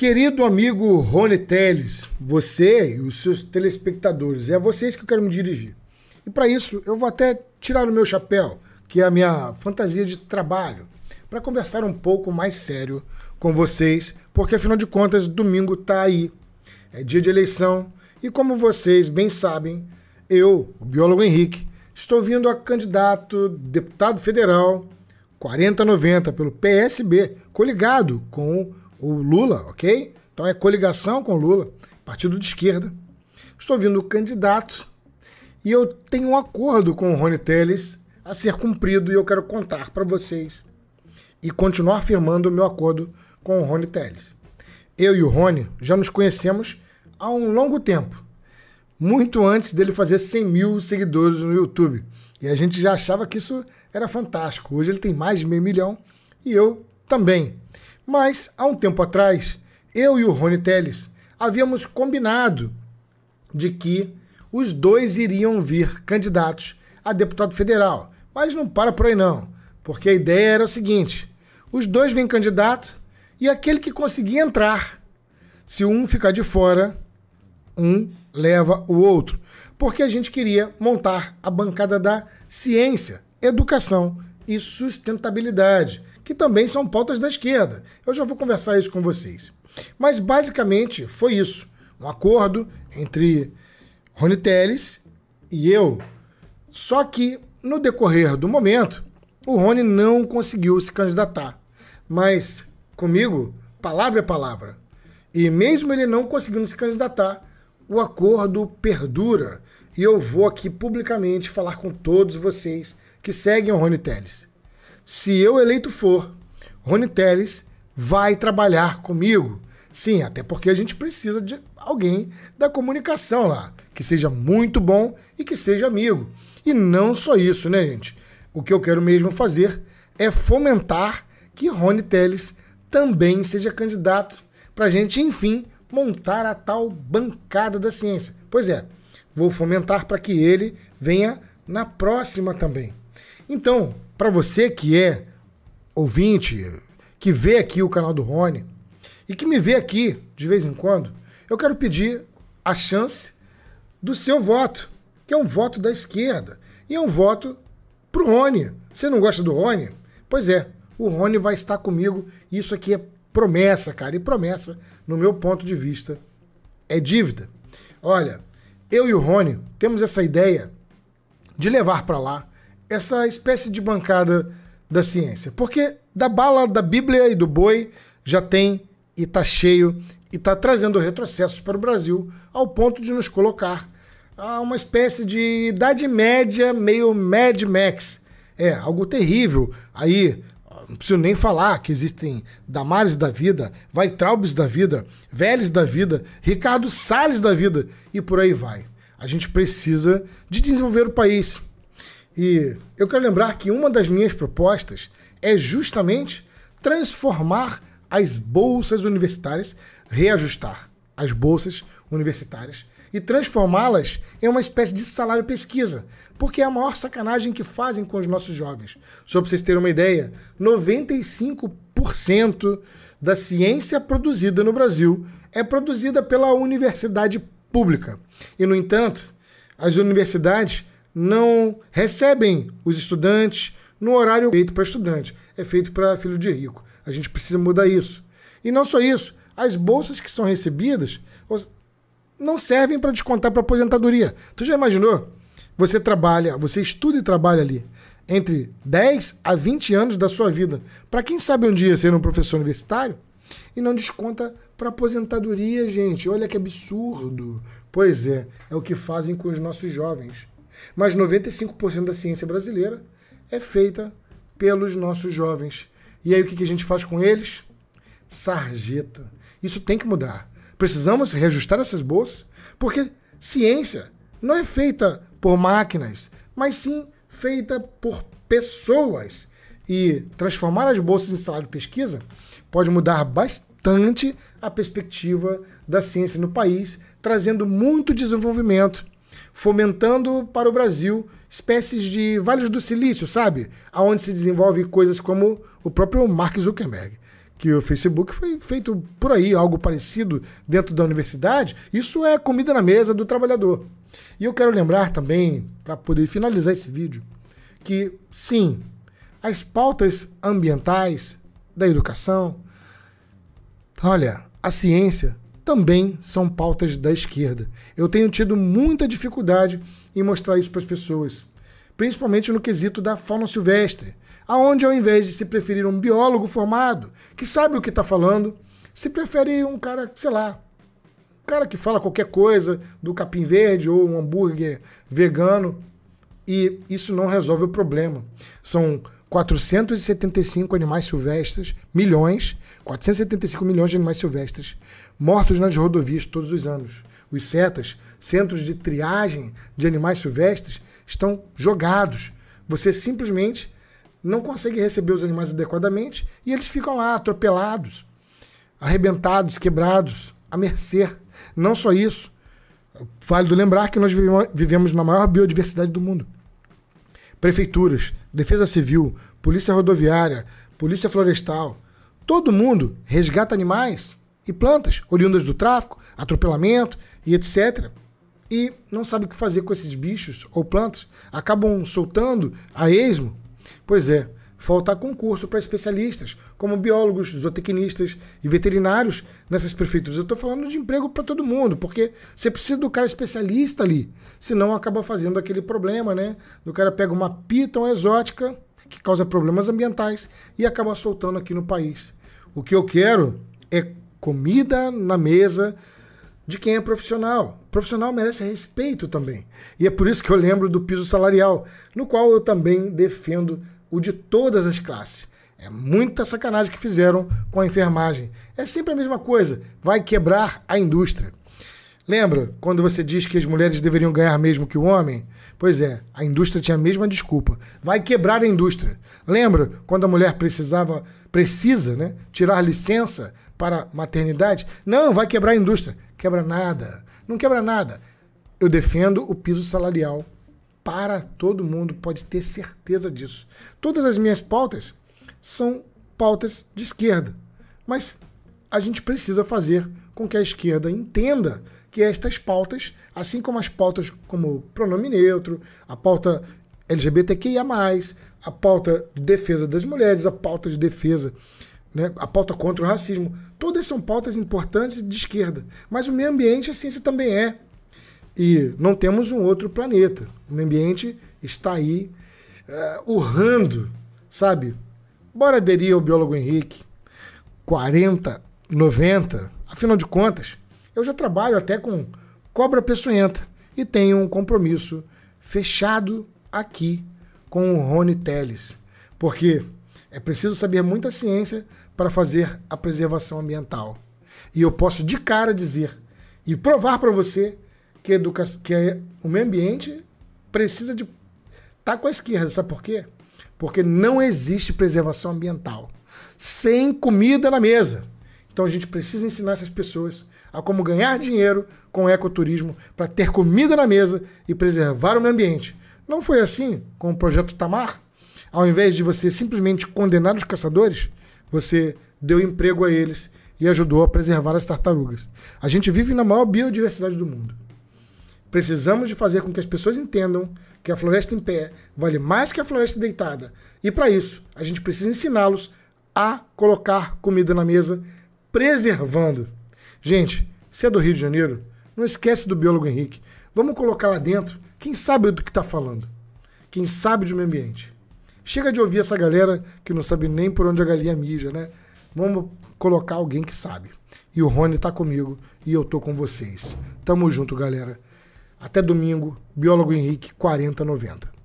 Querido amigo Rony Teles, você e os seus telespectadores, é a vocês que eu quero me dirigir. E para isso, eu vou até tirar o meu chapéu, que é a minha fantasia de trabalho, para conversar um pouco mais sério com vocês, porque afinal de contas, domingo está aí. É dia de eleição e como vocês bem sabem, eu, o biólogo Henrique, estou vindo a candidato deputado federal 4090 pelo PSB, coligado com o Lula, ok? Então é coligação com Lula, partido de esquerda. Estou vindo o candidato e eu tenho um acordo com o Rony Teles a ser cumprido e eu quero contar para vocês e continuar afirmando o meu acordo com o Rony Teles. Eu e o Rony já nos conhecemos há um longo tempo, muito antes dele fazer 100 mil seguidores no YouTube. E a gente já achava que isso era fantástico. Hoje ele tem mais de meio milhão e eu também. Mas, há um tempo atrás, eu e o Rony Teles havíamos combinado de que os dois iriam vir candidatos a deputado federal. Mas não para por aí não, porque a ideia era o seguinte: os dois vêm candidato e aquele que conseguir entrar, se um ficar de fora, um leva o outro. Porque a gente queria montar a bancada da ciência, educação e sustentabilidade que também são pautas da esquerda. Eu já vou conversar isso com vocês. Mas basicamente foi isso: um acordo entre Rony Teles e eu. Só que no decorrer do momento, o Rony não conseguiu se candidatar. Mas comigo, palavra é palavra. E mesmo ele não conseguindo se candidatar, o acordo perdura. E eu vou aqui publicamente falar com todos vocês que seguem o Rony Teles se eu eleito for, Rony Teles vai trabalhar comigo. Sim, até porque a gente precisa de alguém da comunicação lá, que seja muito bom e que seja amigo. E não só isso, né, gente? O que eu quero mesmo fazer é fomentar que Rony Teles também seja candidato para a gente, enfim, montar a tal bancada da ciência. Pois é, vou fomentar para que ele venha na próxima também. Então, para você que é ouvinte, que vê aqui o canal do Rony e que me vê aqui de vez em quando, eu quero pedir a chance do seu voto, que é um voto da esquerda e é um voto pro Rony. Você não gosta do Rony? Pois é, o Rony vai estar comigo. Isso aqui é promessa, cara, e promessa, no meu ponto de vista, é dívida. Olha, eu e o Rony temos essa ideia de levar para lá essa espécie de bancada da ciência. Porque da bala da Bíblia e do boi já tem e está cheio e está trazendo retrocessos para o Brasil ao ponto de nos colocar a uma espécie de idade média meio Mad Max. É, algo terrível. Aí, não preciso nem falar que existem Damares da vida, Vaitraubes da vida, Veles da vida, Ricardo Salles da vida e por aí vai. A gente precisa de desenvolver o país e eu quero lembrar que uma das minhas propostas é justamente transformar as bolsas universitárias, reajustar as bolsas universitárias e transformá-las em uma espécie de salário pesquisa, porque é a maior sacanagem que fazem com os nossos jovens. Só para vocês terem uma ideia, 95% da ciência produzida no Brasil é produzida pela universidade pública. E no entanto, as universidades não recebem os estudantes no horário feito para estudante, é feito para filho de rico. A gente precisa mudar isso. E não só isso, as bolsas que são recebidas não servem para descontar para aposentadoria. Tu já imaginou? Você trabalha, você estuda e trabalha ali entre 10 a 20 anos da sua vida. Para quem sabe um dia ser um professor universitário e não desconta para aposentadoria, gente. Olha que absurdo. Pois é, é o que fazem com os nossos jovens. Mas 95% da ciência brasileira é feita pelos nossos jovens. E aí o que, a gente faz com eles? Sarjeta. Isso tem que mudar. Precisamos reajustar essas bolsas, porque ciência não é feita por máquinas, mas sim feita por pessoas. E transformar as bolsas em salário de pesquisa pode mudar bastante a perspectiva da ciência no país, trazendo muito desenvolvimento fomentando para o Brasil espécies de vales do silício, sabe? Aonde se desenvolve coisas como o próprio Mark Zuckerberg, que o Facebook foi feito por aí, algo parecido dentro da universidade. Isso é comida na mesa do trabalhador. E eu quero lembrar também, para poder finalizar esse vídeo, que sim, as pautas ambientais, da educação, olha, a ciência também são pautas da esquerda. Eu tenho tido muita dificuldade em mostrar isso para as pessoas, principalmente no quesito da fauna silvestre, aonde ao invés de se preferir um biólogo formado que sabe o que está falando, se prefere um cara, sei lá, um cara que fala qualquer coisa do capim verde ou um hambúrguer vegano e isso não resolve o problema. São 475 animais silvestres, milhões, 475 milhões de animais silvestres mortos nas rodovias todos os anos. Os CETAs, centros de triagem de animais silvestres, estão jogados. Você simplesmente não consegue receber os animais adequadamente e eles ficam lá atropelados, arrebentados, quebrados, à mercê. Não só isso, válido lembrar que nós vivemos na maior biodiversidade do mundo prefeituras, defesa civil, polícia rodoviária, polícia florestal, todo mundo resgata animais e plantas oriundas do tráfico, atropelamento e etc. E não sabe o que fazer com esses bichos ou plantas, acabam soltando a esmo. Pois é, Falta concurso para especialistas, como biólogos, zootecnistas e veterinários nessas prefeituras. Eu estou falando de emprego para todo mundo, porque você precisa do cara especialista ali, senão acaba fazendo aquele problema, né? Do cara pega uma pitão exótica que causa problemas ambientais e acaba soltando aqui no país. O que eu quero é comida na mesa de quem é profissional. O profissional merece respeito também. E é por isso que eu lembro do piso salarial, no qual eu também defendo o de todas as classes. É muita sacanagem que fizeram com a enfermagem. É sempre a mesma coisa. Vai quebrar a indústria. Lembra quando você diz que as mulheres deveriam ganhar mesmo que o homem? Pois é, a indústria tinha a mesma desculpa. Vai quebrar a indústria. Lembra quando a mulher precisava, precisa, né, tirar licença para maternidade? Não, vai quebrar a indústria. Quebra nada. Não quebra nada. Eu defendo o piso salarial para todo mundo, pode ter certeza disso. Todas as minhas pautas são pautas de esquerda, mas a gente precisa fazer com que a esquerda entenda que estas pautas, assim como as pautas como pronome neutro, a pauta LGBTQIA+, a pauta de defesa das mulheres, a pauta de defesa, né, a pauta contra o racismo, todas são pautas importantes de esquerda, mas o meio ambiente assim ciência também é e não temos um outro planeta. O ambiente está aí uh, urrando, sabe? Bora aderir ao biólogo Henrique. 40, 90, afinal de contas, eu já trabalho até com cobra peçonhenta e tenho um compromisso fechado aqui com o Rony Teles, porque é preciso saber muita ciência para fazer a preservação ambiental. E eu posso de cara dizer e provar para você que, educa que é, o meio ambiente precisa de tá com a esquerda, sabe por quê? Porque não existe preservação ambiental sem comida na mesa. Então a gente precisa ensinar essas pessoas a como ganhar dinheiro com ecoturismo para ter comida na mesa e preservar o meio ambiente. Não foi assim com o projeto Tamar? Ao invés de você simplesmente condenar os caçadores, você deu emprego a eles e ajudou a preservar as tartarugas. A gente vive na maior biodiversidade do mundo. Precisamos de fazer com que as pessoas entendam que a floresta em pé vale mais que a floresta deitada. E para isso, a gente precisa ensiná-los a colocar comida na mesa, preservando. Gente, se é do Rio de Janeiro, não esquece do biólogo Henrique. Vamos colocar lá dentro quem sabe do que está falando. Quem sabe de meio ambiente. Chega de ouvir essa galera que não sabe nem por onde a galinha mija, né? Vamos colocar alguém que sabe. E o Rony está comigo e eu tô com vocês. Tamo junto, galera. Até domingo, biólogo Henrique 4090.